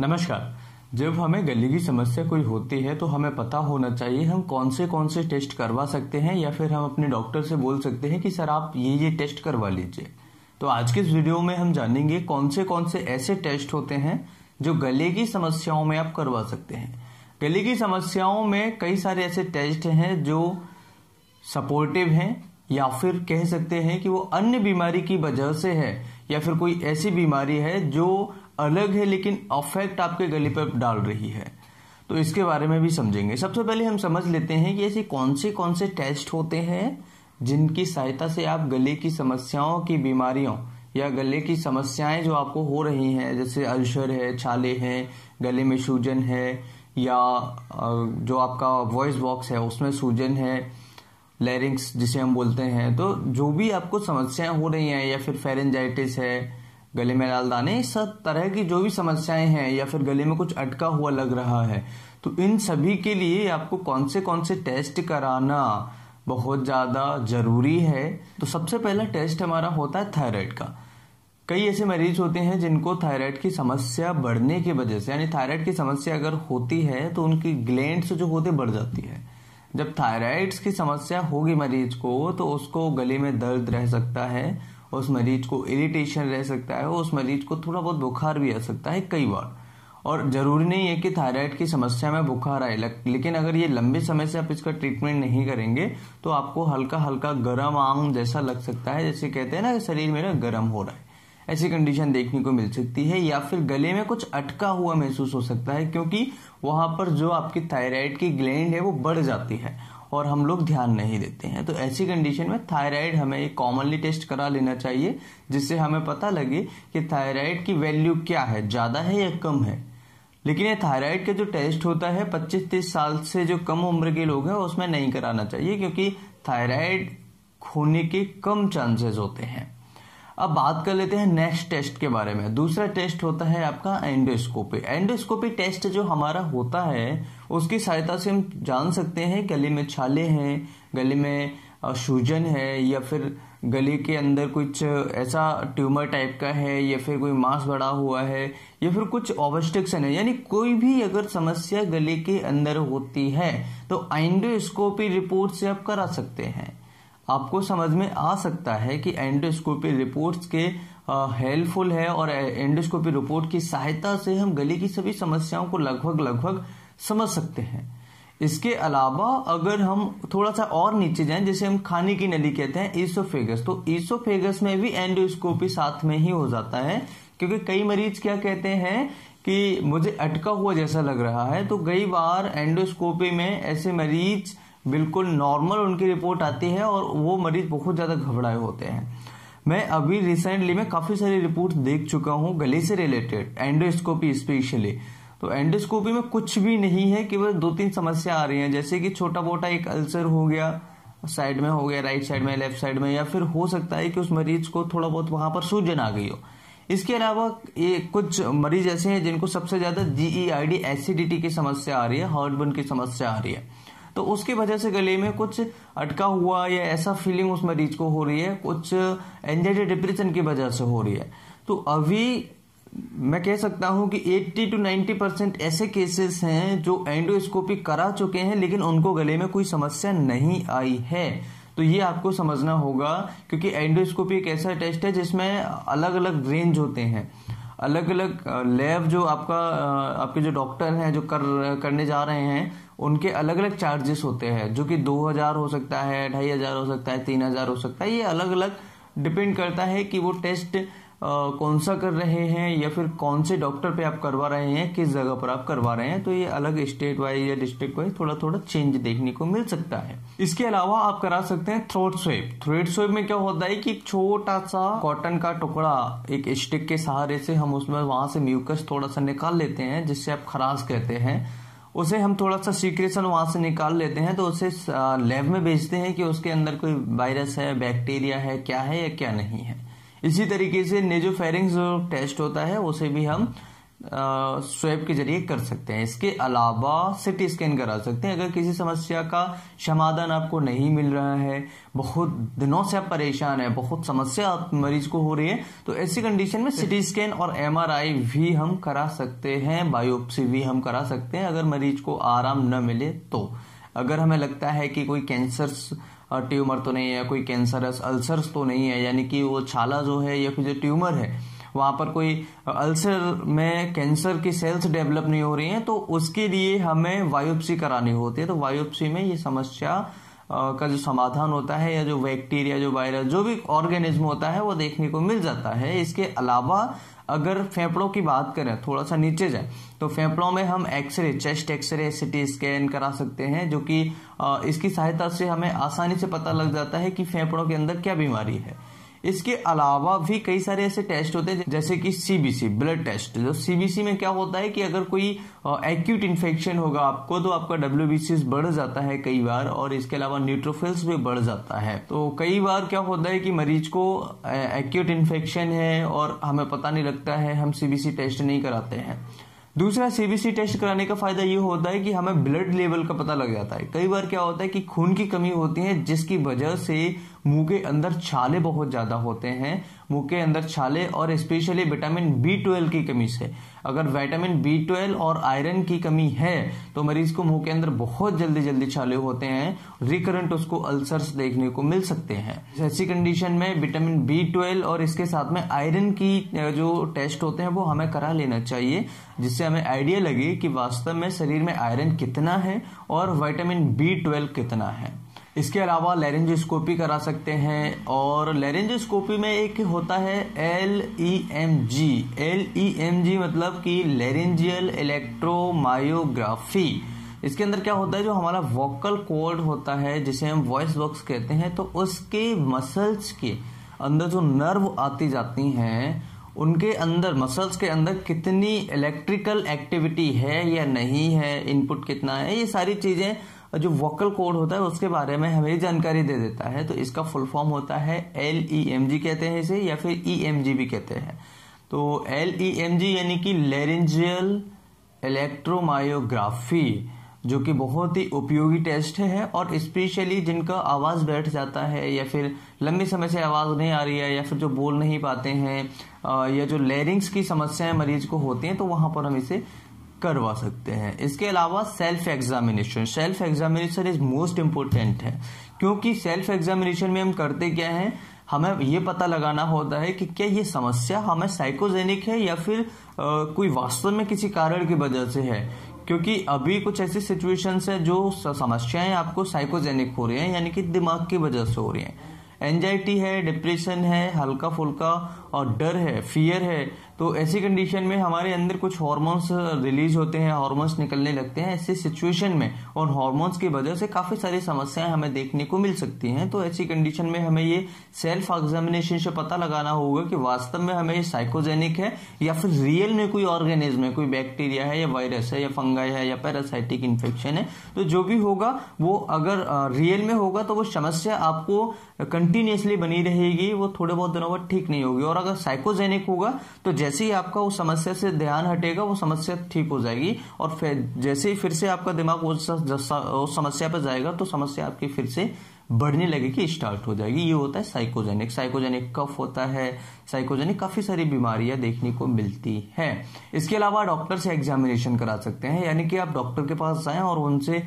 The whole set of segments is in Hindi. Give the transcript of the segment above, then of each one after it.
नमस्कार जब हमें गले की समस्या कोई होती है तो हमें पता होना चाहिए हम कौन से कौन से टेस्ट करवा सकते हैं या फिर हम अपने डॉक्टर से बोल सकते हैं कि सर आप ये ये टेस्ट करवा लीजिए तो आज के इस वीडियो में हम जानेंगे कौन से कौन से ऐसे टेस्ट होते हैं जो गले की समस्याओं में आप करवा सकते हैं गले की समस्याओं में कई सारे ऐसे टेस्ट हैं जो सपोर्टिव हैं या फिर कह सकते हैं कि वो अन्य बीमारी की वजह से है या फिर कोई ऐसी बीमारी है जो अलग है लेकिन अफेक्ट आपके गले पर डाल रही है तो इसके बारे में भी समझेंगे सबसे पहले हम समझ लेते हैं कि ऐसे कौन से कौन से टेस्ट होते हैं जिनकी सहायता से आप गले की समस्याओं की बीमारियों या गले की समस्याएं जो आपको हो रही हैं जैसे अल्सर है छाले हैं गले में सूजन है या जो आपका वॉइस बॉक्स है उसमें सूजन है लैरिंग्स जिसे हम बोलते हैं तो जो भी आपको समस्याएं हो रही हैं या फिर फेरेंजाइटिस है गले में लाल दाने सब तरह की जो भी समस्याएं हैं या फिर गले में कुछ अटका हुआ लग रहा है तो इन सभी के लिए आपको कौन से कौन से टेस्ट कराना बहुत ज़्यादा ज़रूरी है तो सबसे पहला टेस्ट हमारा होता है थायराइड का कई ऐसे मरीज होते हैं जिनको थायराइड की समस्या बढ़ने की वजह से यानी थायराइड की समस्या अगर होती है तो उनकी ग्लैंड जो होते बढ़ जाती है जब थायराइड्स की समस्या होगी मरीज को तो उसको गले में दर्द रह सकता है उस मरीज को इरिटेशन रह सकता है उस मरीज को थोड़ा बहुत बुखार भी आ सकता है कई बार और ज़रूरी नहीं है कि थायराइड की समस्या में बुखार आए लेकिन अगर ये लंबे समय से आप इसका ट्रीटमेंट नहीं करेंगे तो आपको हल्का हल्का गर्म आम जैसा लग सकता है जैसे कहते हैं ना शरीर मेरा गर्म हो रहा है ऐसी कंडीशन देखने को मिल सकती है या फिर गले में कुछ अटका हुआ महसूस हो सकता है क्योंकि वहां पर जो आपकी थायराइड की ग्लैंड है वो बढ़ जाती है और हम लोग ध्यान नहीं देते हैं तो ऐसी कंडीशन में थायराइड हमें ये कॉमनली टेस्ट करा लेना चाहिए जिससे हमें पता लगे कि थायराइड की वैल्यू क्या है ज़्यादा है या कम है लेकिन ये थायराइड का जो टेस्ट होता है 25-30 साल से जो कम उम्र के लोग हैं उसमें नहीं कराना चाहिए क्योंकि थायराइड होने के कम चांसेस होते हैं अब बात कर लेते हैं नेक्स्ट टेस्ट के बारे में दूसरा टेस्ट होता है आपका एंडोस्कोपी एंडोस्कोपी टेस्ट जो हमारा होता है उसकी सहायता से हम जान सकते हैं गले में छाले हैं गले में सूजन है या फिर गले के अंदर कुछ ऐसा ट्यूमर टाइप का है या फिर कोई मांस बड़ा हुआ है या फिर कुछ ऑबस्टिक्शन है यानी कोई भी अगर समस्या गले के अंदर होती है तो एंडोस्कोपी रिपोर्ट से आप करा सकते हैं आपको समझ में आ सकता है कि एंडोस्कोपी रिपोर्ट्स के हेल्पफुल है और एंडोस्कोपी रिपोर्ट की सहायता से हम गले की सभी समस्याओं को लगभग लगभग समझ सकते हैं इसके अलावा अगर हम थोड़ा सा और नीचे जाएं जैसे हम खाने की नली कहते हैं ईसोफेगस तो ईसोफेगस में भी एंडोस्कोपी साथ में ही हो जाता है क्योंकि कई मरीज क्या कहते हैं कि मुझे अटका हुआ जैसा लग रहा है तो कई बार एंडोस्कोपी में ऐसे मरीज बिल्कुल नॉर्मल उनकी रिपोर्ट आती है और वो मरीज बहुत ज़्यादा घबराए होते हैं मैं अभी रिसेंटली मैं काफ़ी सारी रिपोर्ट देख चुका हूँ गले से रिलेटेड एंडोस्कोपी स्पेशली तो एंडोस्कोपी में कुछ भी नहीं है केवल दो तीन समस्या आ रही हैं जैसे कि छोटा मोटा एक अल्सर हो गया साइड में हो गया राइट साइड में लेफ्ट साइड में या फिर हो सकता है कि उस मरीज को थोड़ा बहुत वहां पर सूजन आ गई हो इसके अलावा ये कुछ मरीज ऐसे हैं जिनको सबसे ज्यादा डी एसिडिटी e की समस्या आ रही है हार्ट की समस्या आ रही है तो उसकी वजह से गले में कुछ अटका हुआ या ऐसा फीलिंग उस मरीज को हो रही है कुछ एनजाइटी डिप्रेशन की वजह से हो रही है तो अभी मैं कह सकता हूं कि 80 टू 90 परसेंट ऐसे केसेस हैं जो एंडोस्कोपी करा चुके हैं लेकिन उनको गले में कोई समस्या नहीं आई है तो ये आपको समझना होगा क्योंकि एंडोस्कोपी एक ऐसा टेस्ट है जिसमें अलग अलग रेंज होते हैं अलग अलग लैब जो आपका uh, आपके जो डॉक्टर हैं जो कर करने जा रहे हैं उनके अलग अलग चार्जेस होते हैं जो कि दो हजार हो सकता है ढाई हजार हो सकता है तीन हजार हो सकता है ये अलग अलग डिपेंड करता है कि वो टेस्ट कौन सा कर रहे हैं या फिर कौन से डॉक्टर पे आप करवा रहे हैं किस जगह पर आप करवा रहे हैं तो ये अलग स्टेट वाइज या डिस्ट्रिक्ट वाइज थोड़ा थोड़ा चेंज देखने को मिल सकता है इसके अलावा आप करा सकते हैं थ्रोट स्वेप थ्रोट स्वेप में क्या होता है कि छोटा सा कॉटन का टुकड़ा एक स्टिक के सहारे से हम उसमें वहां से म्यूकस थोड़ा सा निकाल लेते हैं जिससे आप खराश कहते हैं उसे हम थोड़ा सा सीक्रेशन वहाँ से निकाल लेते हैं तो उसे लैब में भेजते हैं कि उसके अंदर कोई वायरस है बैक्टीरिया है क्या है या क्या नहीं है इसी तरीके से नेजोफेरिंग जो टेस्ट होता है उसे भी हम स्वेप के जरिए कर सकते हैं इसके अलावा सिटी स्कैन करा सकते हैं अगर किसी समस्या का समाधान आपको नहीं मिल रहा है बहुत दिनों से आप परेशान है बहुत समस्या आप मरीज को हो रही है तो ऐसी कंडीशन में सिटी स्कैन और एमआरआई भी हम करा सकते हैं बायोप्सी भी हम करा सकते हैं अगर मरीज को आराम न मिले तो अगर हमें लगता है कि कोई कैंसर ट्यूमर तो नहीं है कोई कैंसरस अल्सर्स तो नहीं है यानी कि वो छाला जो है या फिर जो ट्यूमर है वहाँ पर कोई अल्सर में कैंसर की सेल्स डेवलप नहीं हो रही हैं तो उसके लिए हमें वायोप्सी करानी होती है तो वायोप्सी में ये समस्या का जो समाधान होता है या जो बैक्टीरिया जो वायरस जो भी ऑर्गेनिज्म होता है वो देखने को मिल जाता है इसके अलावा अगर फेफड़ों की बात करें थोड़ा सा नीचे जाए तो फेफड़ों में हम x-ray chest x-ray CT scan करा सकते हैं जो कि इसकी सहायता से हमें आसानी से पता लग जाता है कि फेफड़ों के अंदर क्या बीमारी है इसके अलावा भी कई सारे ऐसे टेस्ट होते हैं जैसे कि सीबीसी ब्लड टेस्ट जो सीबीसी में क्या होता है कि अगर कोई एक्यूट इन्फेक्शन होगा आपको तो आपका डब्ल्यू बढ़ जाता है कई बार और इसके अलावा न्यूट्रोफिल्स भी बढ़ जाता है तो कई बार क्या होता है कि मरीज को एक्यूट इन्फेक्शन है और हमें पता नहीं लगता है हम सीबीसी टेस्ट नहीं कराते हैं दूसरा सीबीसी टेस्ट कराने का फायदा ये होता है कि हमें ब्लड लेवल का पता लग जाता है कई बार क्या होता है कि खून की कमी होती है जिसकी वजह से मुंह के अंदर छाले बहुत ज़्यादा होते हैं मुंह के अंदर छाले और स्पेशली विटामिन बी ट्वेल्व की कमी से अगर विटामिन बी ट्वेल्व और आयरन की कमी है तो मरीज को मुंह के अंदर बहुत जल्दी जल्दी छाले होते हैं रिकरेंट उसको अल्सर्स देखने को मिल सकते हैं ऐसी कंडीशन में विटामिन बी ट्वेल्व और इसके साथ में आयरन की जो टेस्ट होते हैं वो हमें करा लेना चाहिए जिससे हमें आइडिया लगे कि वास्तव में शरीर में आयरन कितना है और विटामिन बी ट्वेल्व कितना है इसके अलावा लेरेंजोस्कोपी करा सकते हैं और लेरेंजोस्कोपी में एक होता है L E M G L E M G मतलब कि लेरेंजियल इलेक्ट्रोमायोग्राफी इसके अंदर क्या होता है जो हमारा वोकल कोर्ड होता है जिसे हम वॉइस बॉक्स कहते हैं तो उसके मसल्स के अंदर जो नर्व आती जाती हैं उनके अंदर मसल्स के अंदर कितनी इलेक्ट्रिकल एक्टिविटी है या नहीं है इनपुट कितना है ये सारी चीज़ें और जो वोकल कोड होता है उसके बारे में हमें जानकारी दे देता है तो इसका फुल फॉर्म होता है एल ई एम जी कहते हैं इसे या फिर ई एम जी भी कहते हैं तो एल ई एम जी यानी कि लेरेंजियल इलेक्ट्रोमायोग्राफी जो कि बहुत ही उपयोगी टेस्ट है और स्पेशली जिनका आवाज़ बैठ जाता है या फिर लंबे समय से आवाज़ नहीं आ रही है या फिर जो बोल नहीं पाते हैं या जो लेरिंग्स की समस्याएं मरीज को होती हैं तो वहां पर हम इसे करवा सकते हैं इसके अलावा self examination self examination is most important है क्योंकि सेल्फ एग्जामिनेशन में हम करते क्या हैं हमें ये पता लगाना होता है कि क्या ये समस्या हमें साइकोजेनिक है या फिर आ, कोई वास्तव में किसी कारण की वजह से है क्योंकि अभी कुछ ऐसी सिचुएशंस है जो समस्याएं आपको साइकोजेनिक हो रही हैं यानी कि दिमाग की वजह से हो रही हैं एनजाइटी है डिप्रेशन है हल्का फुल्का और डर है फियर है तो ऐसी कंडीशन में हमारे अंदर कुछ हॉर्मोन्स रिलीज uh, होते हैं हॉर्मोन्स निकलने लगते हैं ऐसी सिचुएशन में और हॉर्मोन्स की वजह से काफ़ी सारी समस्याएं हमें देखने को मिल सकती हैं तो ऐसी कंडीशन में हमें ये सेल्फ एग्जामिनेशन से पता लगाना होगा कि वास्तव में हमें ये साइकोजेनिक है या फिर रियल में कोई ऑर्गेनिज्म है कोई बैक्टीरिया है या वायरस है या फंगाई है या पैरासाइटिक इन्फेक्शन है तो जो भी होगा वो अगर रियल uh, में होगा तो वो समस्या आपको कंटिन्यूसली बनी रहेगी वो थोड़े बहुत दिनों बाद ठीक नहीं होगी और अगर साइकोजेनिक होगा तो जैसे जैसे ही आपका उस समस्या से ध्यान हटेगा वो समस्या ठीक हो जाएगी और जैसे ही फिर से आपका दिमाग उस, समस्या पर जाएगा तो समस्या आपकी फिर से बढ़ने लगेगी स्टार्ट हो जाएगी ये होता है साइकोजेनिक साइकोजेनिक कफ होता है साइकोजेनिक काफ़ी सारी बीमारियां देखने को मिलती है इसके अलावा डॉक्टर से एग्जामिनेशन करा सकते हैं यानी कि आप डॉक्टर के पास जाए और उनसे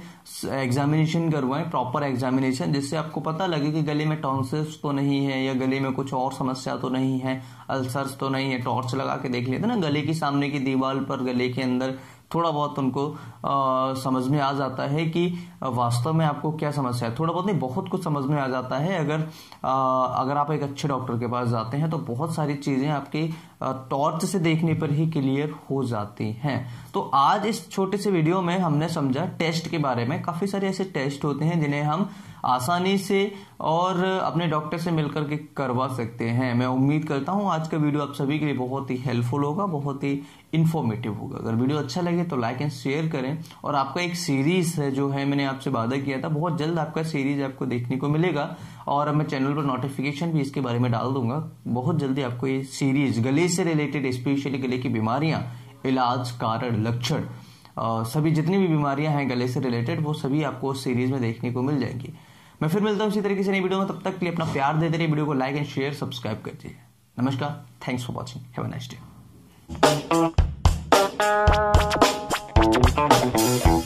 एग्जामिनेशन करवाएं प्रॉपर एग्जामिनेशन जिससे आपको पता लगे कि गले में टॉन्सिल्स तो नहीं है या गले में कुछ और समस्या तो नहीं है अल्सर्स तो नहीं है टॉर्च लगा के देख लेते ना गले की सामने की दीवार पर गले के अंदर थोड़ा बहुत उनको आ, समझ में आ जाता है कि वास्तव में आपको क्या समस्या है थोड़ा बहुत नहीं बहुत कुछ समझ में आ जाता है अगर आ, अगर आप एक अच्छे डॉक्टर के पास जाते हैं तो बहुत सारी चीज़ें आपकी टॉर्च से देखने पर ही क्लियर हो जाती हैं तो आज इस छोटे से वीडियो में हमने समझा टेस्ट के बारे में काफ़ी सारे ऐसे टेस्ट होते हैं जिन्हें हम आसानी से और अपने डॉक्टर से मिलकर के करवा सकते हैं मैं उम्मीद करता हूं आज का वीडियो आप सभी के लिए बहुत ही हेल्पफुल होगा बहुत ही इन्फॉर्मेटिव होगा अगर वीडियो अच्छा लगे तो लाइक एंड शेयर करें और आपका एक सीरीज है जो है मैंने आपसे वादा किया था बहुत जल्द आपका सीरीज आपको देखने को मिलेगा और मैं चैनल पर नोटिफिकेशन भी इसके बारे में डाल दूंगा बहुत जल्दी आपको ये सीरीज गले से रिलेटेड स्पेशली गले की बीमारियां इलाज कारण लक्षण सभी जितनी भी बीमारियां हैं गले से रिलेटेड वो सभी आपको सीरीज में देखने को मिल जाएंगी मैं फिर मिलता हूँ इसी तरीके से नई वीडियो में तब तक के लिए अपना प्यार देते रही वीडियो को लाइक एंड शेयर सब्सक्राइब कर दीजिए नमस्कार thanks for watching have nice day